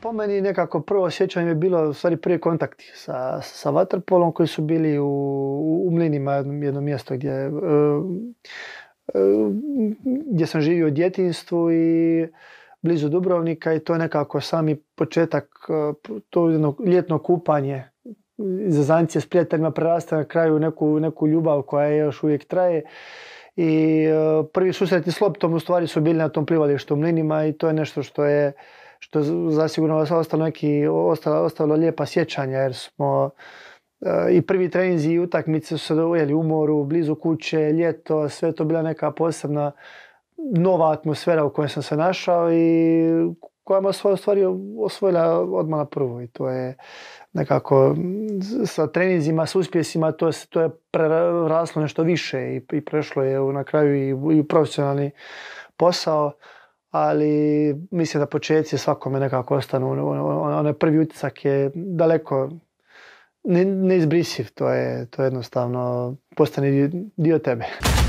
Po meni nekako prvo sjećanje je bilo, u stvari prvi kontakti sa, sa Vaterpolom koji su bili u, u, Mlinima, jedno mjesto gdje, e, e, gdje sam živio u djetinstvu i blizu Dubrovnika i to je nekako sami početak, e, to jedno ljetno kupanje zanice s prijateljima prerasta na kraju neku, neku ljubav koja je još uvijek traje. I prvi susreti s loptom u stvari su bili na tom plivalištu u Mlinima i to je nešto što je što je zasigurno ostalo neki, ostalo, ostalo lijepa sjećanja jer smo e, i prvi treninzi i utakmice su se dojeli u moru, blizu kuće, ljeto, sve to bila neka posebna nova atmosfera u kojoj sam se našao i koja me stvari osvojila odmah na prvu i to je nekako sa treninzima, s uspjesima to, to je preraslo nešto više i, i prešlo je na kraju i, i profesionalni posao ali mislim da početci svakome nekako ostanu. Ono, ono, ono, onaj prvi utisak je daleko neizbrisiv, to je, to jednostavno postane dio tebe.